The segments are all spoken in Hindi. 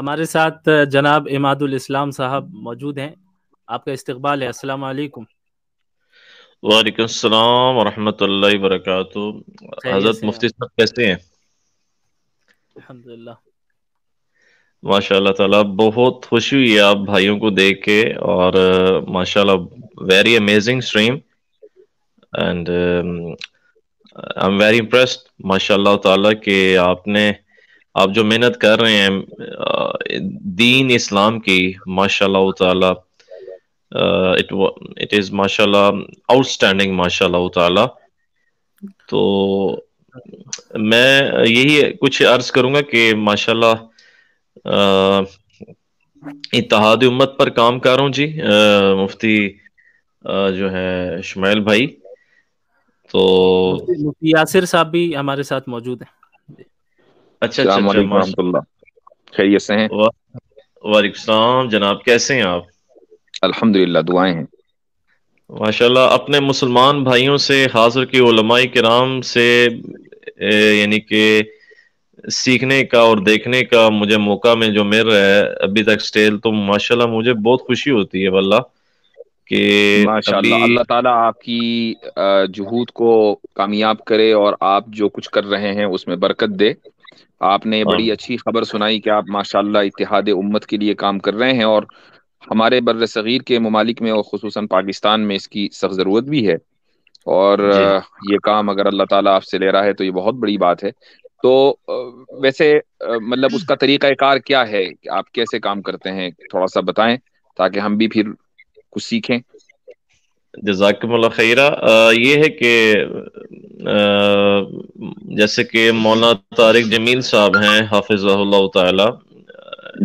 हमारे साथ जनाब इमादुल इस्लाम साहब मौजूद हैं आपका इस्तकबाल है अस्सलाम वालेकुम वालेकुम सलाम व बरकातहू हजरत मुफ्ती साहब कैसे हैं अल्हम्दुलिल्लाह माशाल्लाह ताला बहुत खुशी हुई आप भाइयों को देख के और माशाल्लाह very amazing stream and I am very impressed माशाल्लाह ताला के आपने uh, आप जो मेहनत कर रहे हैं दीन इस्लाम की माशाल्लाह ताला इट इट इज माशाल्लाह आउटस्टैंडिंग माशाल्लाह ताला तो मैं यही कुछ अर्ज करूंगा कि माशाल्लाह इतिहाद उम्मत पर काम कर रहा हूँ जी आ, मुफ्ती आ, जो है शुमैल भाई तो मुफ्ती यासिर साहब भी हमारे साथ मौजूद हैं अच्छा अच्छा, अच्छा खैरियत से हैं जनाब कैसे हैं आप अल्हम्दुलिल्लाह दुआएं हैं माशाल्लाह अपने मुसलमान भाइयों से हाजिर के उलमाई कराम से यानी के सीखने का और देखने का मुझे मौका में जो मिल रहा है अभी तक स्टेल तो माशाल्लाह मुझे बहुत खुशी होती है वल्ला कि अल्लाह ताला आपकी जहूद को कामयाब करे और आप जो कुछ कर रहे हैं उसमें बरकत दे आपने हाँ। बड़ी अच्छी खबर सुनाई कि आप माशाल्लाह इतिहाद उम्मत के लिए काम कर रहे हैं और हमारे बर सग़ीर के ममालिक में और खसूस पाकिस्तान में इसकी सख्त ज़रूरत भी है और ये काम अगर अल्लाह ताला आपसे ले रहा है तो ये बहुत बड़ी बात है तो वैसे मतलब उसका तरीका कार क्या है आप कैसे काम करते हैं थोड़ा सा बताएं ताकि हम भी फिर कुछ सीखें जजाकमल ये है कि जैसे कि मौलाना तारिक जमील साहब हैं हाफिज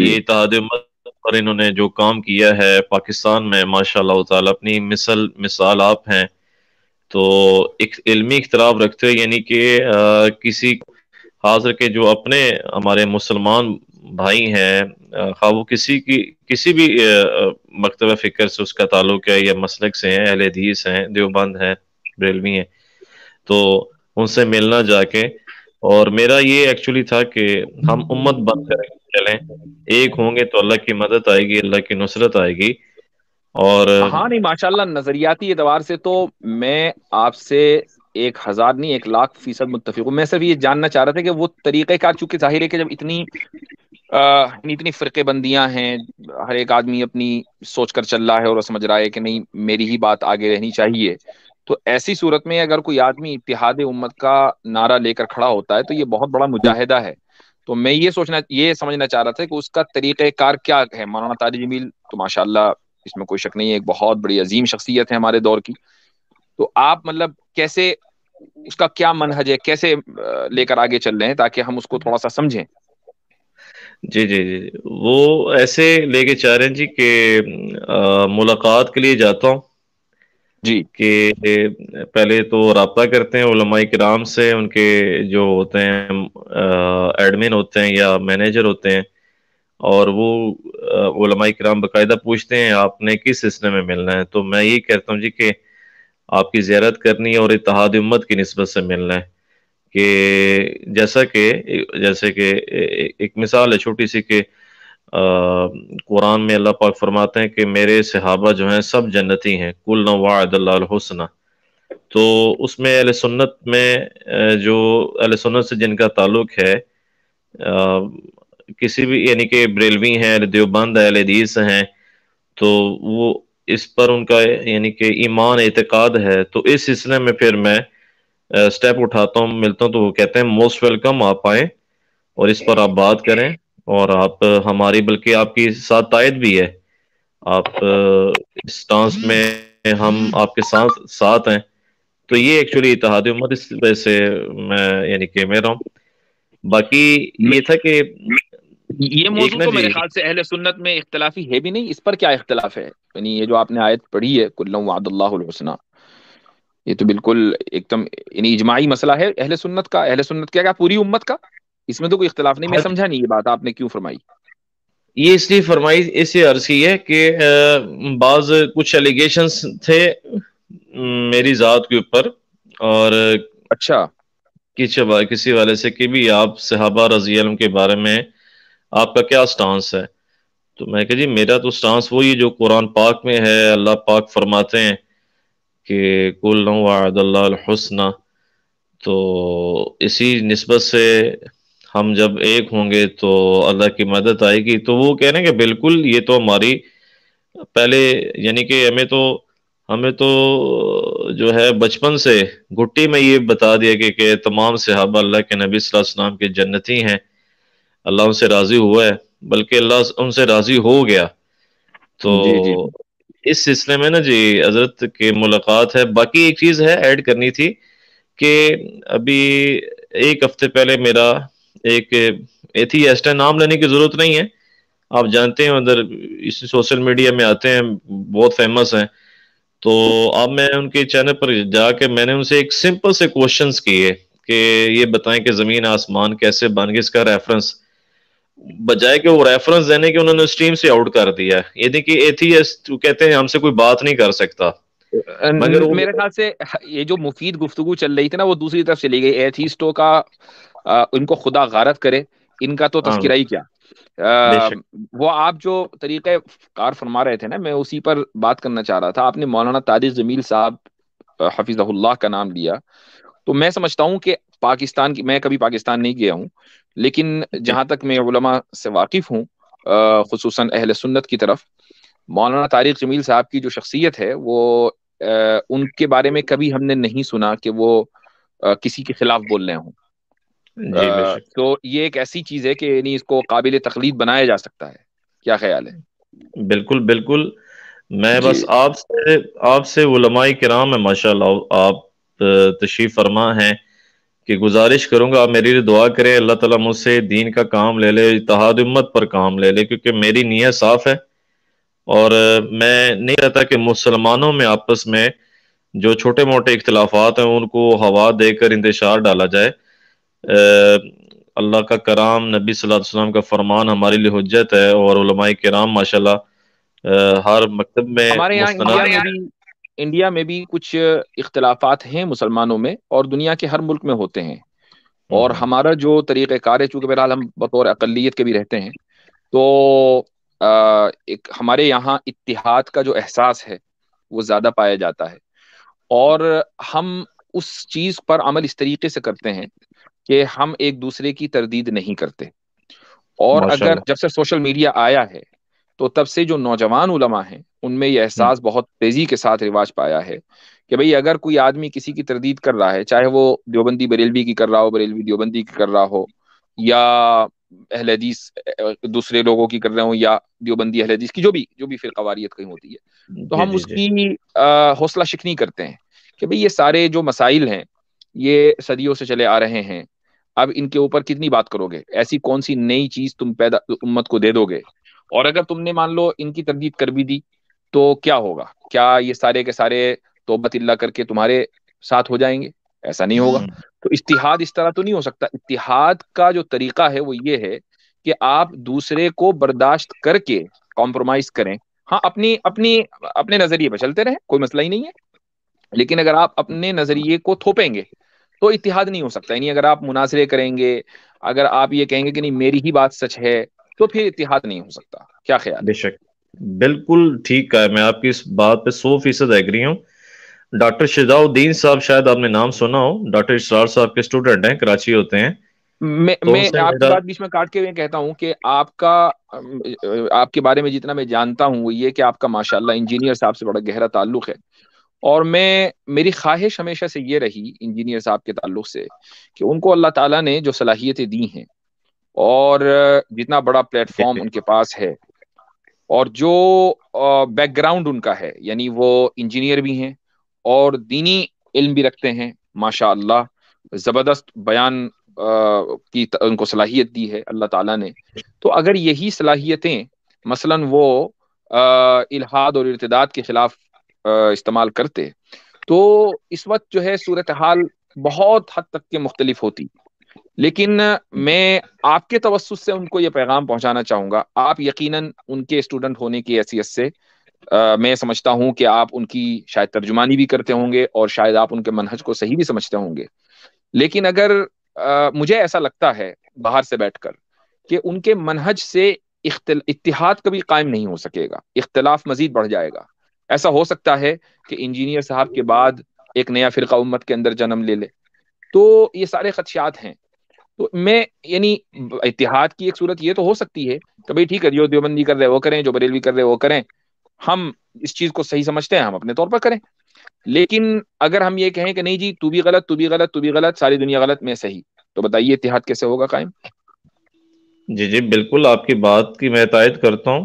ये पर इन्होंने जो काम किया है पाकिस्तान में माशा ताला अपनी मिसल मिसाल आप हैं तो एक इलमी इख्तराब रखते हुए यानी कि किसी हाजिर के जो अपने हमारे मुसलमान भाई हैं खा वो किसी की किसी भी मकतब फ़िक्र से उसका ताल्लुक है या मसलक से हैं अहल हदीस हैं देवबंद हैं रेलवी हैं तो उनसे मिलना जाके और मेरा ये एक्चुअली था कि हम उम्मत बंद करें चलें एक होंगे तो अल्लाह की मदद आएगी अल्लाह की नुसरत आएगी और हाँ नहीं माशाल्लाह नजरियाती एतवार से तो मैं आपसे एक हजार नहीं एक लाख फीसद मुतफिक मैं सिर्फ ये जानना चाह रहा था कि वो तरीके का चूंकि जाहिर है कि जब इतनी इतनी बंदियां हैं हर एक आदमी अपनी सोच कर चल रहा है और समझ रहा है कि नहीं मेरी ही बात आगे रहनी चाहिए तो ऐसी सूरत में अगर कोई आदमी इतिहाद उम्मत का नारा लेकर खड़ा होता है तो ये बहुत बड़ा मुजाहिदा है तो मैं ये सोचना ये समझना चाह रहा था कि उसका कार क्या है मौलाना तारी जमील तो माशाल्लाह इसमें कोई शक नहीं है एक बहुत बड़ी अजीम शख्सियत है हमारे दौर की तो आप मतलब कैसे उसका क्या मनहज है कैसे लेकर आगे चल रहे हैं ताकि हम उसको थोड़ा सा समझें जी जी जी वो ऐसे लेके चाह रहे हैं जी आ, मुलाकात के लिए जाता हूँ जी के पहले तो रबता करते हैं उलमाई कराम से उनके जो होते हैं एडमिन होते हैं या मैनेजर होते हैं और वो उलमाई कराम बकायदा पूछते हैं आपने किस सिलसिले में मिलना है तो मैं ये कहता हूँ जी कि आपकी जियारत करनी है और इतिहाद उम्मत की नस्बत से मिलना है कि जैसा कि जैसे कि एक मिसाल है छोटी सी कि कुरान में अल्लाह पाक फरमाते हैं कि मेरे सहाबा जो हैं सब जन्नती हैं कुल नवादना तो उसमें अल सुन्नत में जो अल सुन्नत से जिनका ताल्लुक है आ, किसी भी यानी कि ब्रेलवी हैं अल देवबंद है अदीस हैं तो वो इस पर उनका यानी कि ईमान एतकाद है तो इस सिलसिले में फिर मैं स्टेप उठाता हूँ मिलता हूँ तो वो कहते हैं मोस्ट वेलकम आप आए और इस पर आप बात करें और आप हमारी बल्कि आपकी साथ तायद भी है आप इस डांस hmm. में हम hmm. आपके साथ साथ हैं तो ये एक्चुअली इतिहाद उम्मत इस वजह से मैं यानी कह मैं रहा हूँ बाकी hmm. ये था कि ये मौजूद तो मेरे ख्याल से अहले सुन्नत में इख्तलाफी है भी नहीं इस पर क्या इख्तलाफ है यानी ये जो आपने आयत पढ़ी है कुल्लम वादुल्लाहुल हुस्ना ये तो बिल्कुल एकदम यानी इजमाही मसला है अहले सुन्नत का अहले सुन्नत क्या क्या पूरी उम्मत का इसमें तो कोई इख्तलाफ नहीं मैं समझा नहीं ये बात आपने क्यों फरमाई ये इसलिए फरमाई इसे अर्ज की है कि बाज कुछ एलिगेशन थे मेरी जात के ऊपर और अच्छा किसी किसी वाले से कि भी आप सहाबा रजी आलम के बारे में आपका क्या स्टांस है तो मैं कह जी मेरा तो स्टांस वही है जो कुरान पाक में है अल्लाह पाक फरमाते हैं कि कुल वादल्लासना तो इसी नस्बत से हम जब एक होंगे तो अल्लाह की मदद आएगी तो वो कह रहे हैं कि बिल्कुल ये तो हमारी पहले यानी कि हमें तो हमें तो जो है बचपन से घुट्टी में ये बता दिया कि, कि तमाम सिहाबा अल्लाह के नबी वसल्लम के जन्नती हैं अल्लाह उनसे राज़ी हुआ है बल्कि अल्लाह उनसे राज़ी हो गया तो जी जी। इस सिलसिले में ना जी हजरत की मुलाकात है बाकी एक चीज है ऐड करनी थी कि अभी एक हफ्ते पहले मेरा एक एथीएस्ट है नाम लेने की जरूरत नहीं है आप जानते हैं उधर इस सोशल मीडिया में आते हैं बहुत फेमस हैं तो अब मैं उनके चैनल पर जाके मैंने उनसे एक सिंपल से क्वेश्चंस किए कि ये बताएं कि ज़मीन आसमान कैसे बन गए इसका रेफरेंस बजाय के वो रेफरेंस देने के उन्होंने स्ट्रीम से आउट कर दिया है ये देखिए एथीएस्ट कहते हैं हमसे कोई बात नहीं कर सकता मगर मेरे ख्याल से ये जो मुफीद गुफ्तगु चल रही थी ना वो दूसरी तरफ चली गई एथीस्टो का आ, उनको खुदा गारत करे इनका तो हाँ। तस्करा ही क्या आ, वो आप जो तरीके कार फरमा रहे थे ना मैं उसी पर बात करना चाह रहा था आपने मौलाना तारिज जमील साहब हफिजहुल्लाह का नाम लिया तो मैं समझता हूँ कि पाकिस्तान की मैं कभी पाकिस्तान नहीं गया हूँ लेकिन जहाँ तक मैं उलमा से वाकिफ हूँ खसूस अहल सुन्नत की तरफ मौलाना तारिक जमील साहब की जो शख्सियत है वो आ, उनके बारे में कभी हमने नहीं सुना कि वो आ, किसी के खिलाफ बोल रहे हों तो ये एक ऐसी चीज है कि यानी इसको काबिल तकलीफ बनाया जा सकता है क्या ख्याल है बिल्कुल बिल्कुल मैं बस आपसे आपसे उलमाई कराम है माशा आप तशीफ फरमा हैं कि गुजारिश करूंगा आप मेरे लिए दुआ करें अल्लाह ताला मुझसे दीन का काम ले ले इतहाद उम्मत पर काम ले ले क्योंकि मेरी नीयत साफ है और मैं नहीं रहता कि मुसलमानों में आपस में जो छोटे मोटे इख्तलाफात हैं उनको हवा देकर इंतशार डाला जाए अल्लाह का कराम नबी वसल्लम का फरमान हमारे लिए हजत है और कराम माशा हर मकतब में इंडिया में भी कुछ इख्तलाफात हैं मुसलमानों में और दुनिया के हर मुल्क में होते हैं हम्म। और हमारा जो तरीक़ार है चूँकि बहरहाल हम बतौर अकलीत के भी रहते हैं तो आ, एक हमारे यहाँ इतिहाद का जो एहसास है वो ज़्यादा पाया जाता है और हम उस चीज़ पर अमल इस तरीके से करते हैं कि हम एक दूसरे की तरदीद नहीं करते और अगर जब से सोशल मीडिया आया है तो तब से जो नौजवान उलमा हैं उनमें ये एहसास हम्म। बहुत तेजी के साथ रिवाज पाया है कि भाई अगर कोई आदमी किसी की तरदीद कर रहा है चाहे वो देवबंदी बरेलवी की कर रहा हो बरेलवी देवबंदी की कर रहा हो या अहलदीस दूसरे लोगों की कर रहे हो या देवबंदी अहलदीस की जो भी जो भी फिर कवारीत कहीं होती है तो हम उसकी हौसला शिकनी करते हैं कि भाई ये सारे जो मसाइल हैं ये सदियों से चले आ रहे हैं अब इनके ऊपर कितनी बात करोगे ऐसी कौन सी नई चीज तुम पैदा उम्मत को दे दोगे और अगर तुमने मान लो इनकी तरदीद कर भी दी तो क्या होगा क्या ये सारे के सारे इल्ला करके तुम्हारे साथ हो जाएंगे ऐसा नहीं होगा हम्म। तो इतिहाद इस तरह तो नहीं हो सकता इतिहाद का जो तरीका है वो ये है कि आप दूसरे को बर्दाश्त करके कॉम्प्रोमाइज करें हाँ अपनी अपनी अपने नजरिए पर चलते रहे कोई मसला ही नहीं है लेकिन अगर आप अपने नजरिए को थोपेंगे तो इतिहाद नहीं हो सकता यानी अगर आप मुनासरे करेंगे अगर आप ये कहेंगे कि नहीं मेरी ही बात सच है तो फिर इतिहाद नहीं हो सकता क्या ख्याल बेशक बिल्कुल ठीक है मैं आपकी इस बात पे सौ फीसद एग्री हूँ डॉक्टर शिजाउद्दीन साहब शायद आपने नाम सुना हो डॉक्टर इसरार साहब के स्टूडेंट हैं कराची होते हैं मैं तो मैं आपकी बात बीच में काट के कहता हूँ कि आपका आपके बारे में जितना मैं जानता हूँ वो ये कि आपका माशाल्लाह इंजीनियर साहब से बड़ा गहरा ताल्लुक है और मैं मेरी ख्वाहिश हमेशा से ये रही इंजीनियर साहब के ताल्लुक से कि उनको अल्लाह ताला ने जो सलाहियतें दी हैं और जितना बड़ा प्लेटफॉर्म उनके पास है और जो बैकग्राउंड उनका है यानी वो इंजीनियर भी हैं और दीनी इल्म भी रखते हैं माशा अल्लाह ज़बरदस्त बयान की उनको सलाहियत दी है अल्लाह ताला ने तो अगर यही सलाहियतें मसलन वो इलाहाद और इर्तदाद के खिलाफ इस्तेमाल करते तो इस वक्त जो है सूरत हाल बहुत हद तक के मुख्तलिफ होती लेकिन हम्म। मैं आपके तवसुस से उनको ये पैगाम पहुंचाना चाहूंगा आप यकीनन उनके स्टूडेंट होने की हैसियत से आ, मैं समझता हूं कि आप उनकी शायद तर्जुमानी भी करते होंगे और शायद आप उनके मनहज को सही भी समझते होंगे लेकिन अगर आ, मुझे ऐसा लगता है बाहर से बैठकर कि उनके मनहज से इतिहाद कभी कायम नहीं हो सकेगा इख्तलाफ मजीद बढ़ जाएगा ऐसा हो सकता है कि इंजीनियर साहब के बाद एक नया फिरका उम्मत के अंदर जन्म ले ले तो ये सारे खदशात हैं तो मैं यानी इतिहाद की एक सूरत ये तो हो सकती है कि भाई ठीक है जो देवबंदी कर रहे वो करें जो बरेलवी कर रहे वो करें हम इस चीज को सही समझते हैं हम अपने तौर पर करें लेकिन अगर हम ये कहें कि नहीं जी तू भी गलत तू भी गलत तू भी गलत सारी दुनिया गलत मैं सही तो बताइए इतिहाद कैसे होगा कायम जी जी बिल्कुल आपकी बात की मैं तायद करता हूँ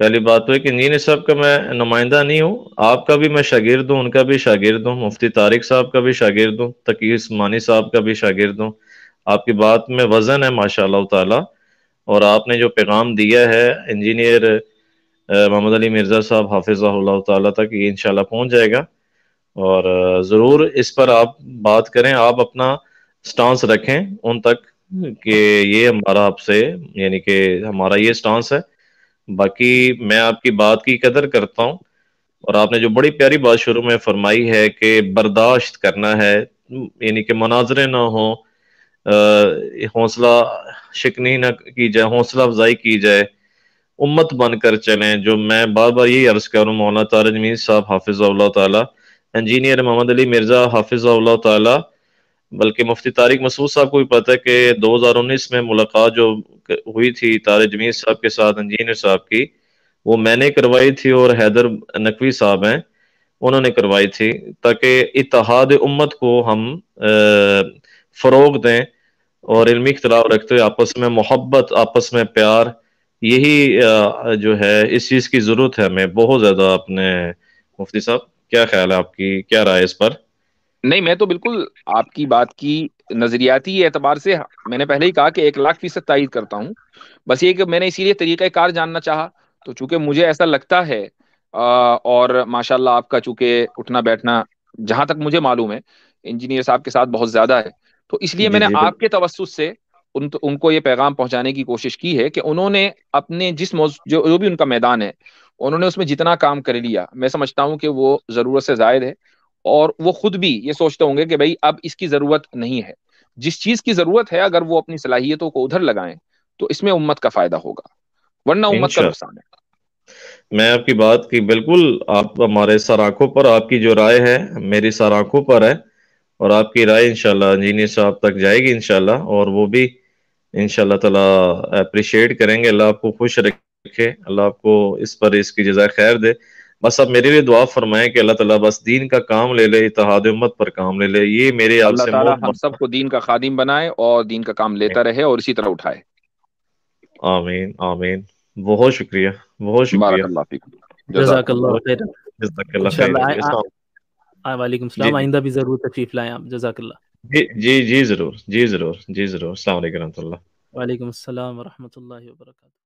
पहली बात तो है कि नीन साहब का मैं नुमाइंदा नहीं हूँ आपका भी मैं शागिर्द हूँ उनका भी शागिर्द हूँ मुफ्ती तारिक साहब का भी शागिर्द हूँ तकी मानी साहब का भी शागिर्द हूँ आपकी बात में वजन है माशाल्लाह ताला और आपने जो पैगाम दिया है इंजीनियर मोहम्मद अली मिर्ज़ा साहब हाफिज़ा ताला तक ये इनशाला पहुंच जाएगा और ज़रूर इस पर आप बात करें आप अपना स्टांस रखें उन तक कि ये हमारा आपसे यानी कि हमारा ये स्टांस है बाकी मैं आपकी बात की कदर करता हूँ और आपने जो बड़ी प्यारी बात शुरू में फरमाई है कि बर्दाश्त करना है यानी कि मनाजरे ना हो हौसला शिकनी ना की जाए हौसला अफजाई की जाए उम्मत बनकर चलें जो मैं बार बार यही अर्ज करूँ रहा तारा जमीन साहब हाफिज ताला इंजीनियर मोहम्मद अली मिर्जा हाफिज ताला बल्कि मुफ्ती तारिक मसूद साहब को भी पता है कि 2019 में मुलाकात जो हुई थी तार जमीन साहब के साथ इंजीनियर साहब की वो मैंने करवाई थी और हैदर नकवी साहब हैं उन्होंने करवाई थी ताकि इतिहाद उम्मत को हम फ़रोग दें और इलमी इख्तलाफ रखते हुए आपस में मोहब्बत आपस में प्यार यही जो है इस चीज़ की ज़रूरत है हमें बहुत ज़्यादा अपने मुफ्ती साहब क्या ख्याल है आपकी क्या राय इस पर नहीं मैं तो बिल्कुल आपकी बात की नज़रियाती एतबार से मैंने पहले ही कहा कि एक लाख फीसद तयद करता हूँ बस ये कि मैंने इसीलिए तरीक़ा कार जानना चाहा तो चूंकि मुझे ऐसा लगता है और माशाल्लाह आपका चूंकि उठना बैठना जहां तक मुझे मालूम है इंजीनियर साहब के साथ बहुत ज़्यादा है तो इसलिए मैंने आपके तवसुस से उन उनको ये पैगाम पहुंचाने की कोशिश की है कि उन्होंने अपने जिस जो जो भी उनका मैदान है उन्होंने उसमें जितना काम कर लिया मैं समझता हूँ कि वो ज़रूरत से जायद है और वो खुद भी ये सोचते होंगे कि भाई अब इसकी ज़रूरत नहीं है जिस चीज़ की ज़रूरत है अगर वो अपनी सलाहियतों को उधर लगाएं तो इसमें उम्मत का फ़ायदा होगा वरना उम्मत का नुकसान है मैं आपकी बात की बिल्कुल आप हमारे सर आंखों पर आपकी जो राय है मेरी सर आंखों पर है और आपकी राय इनशाला इंजीनियर साहब तक जाएगी इनशाला और वो भी इनशाला तला अप्रिशिएट करेंगे अल्लाह आपको खुश रखे अल्लाह आपको इस पर इसकी जजाय खैर दे बस आप मेरे लिए दुआ फरमाएं कि अल्लाह ताला बस दीन का काम ले ले इतिहाद उम्मत पर काम ले ले ये मेरे आपसे हम सबको दीन का खादिम बनाए और दीन का काम लेता रहे और इसी तरह उठाए आमीन आमीन बहुत शुक्रिया बहुत शुक्रिया हाँ, वालेकुम सलाम आइंदा भी जरूर तशरीफ लाएं आप जजाकल्ला जी जी जरूर जी जरूर जी जरूर अस्सलाम वालेकुम रहमतुल्लाह वालेकुम अस्सलाम व रहमतुल्लाहि व बरकातहू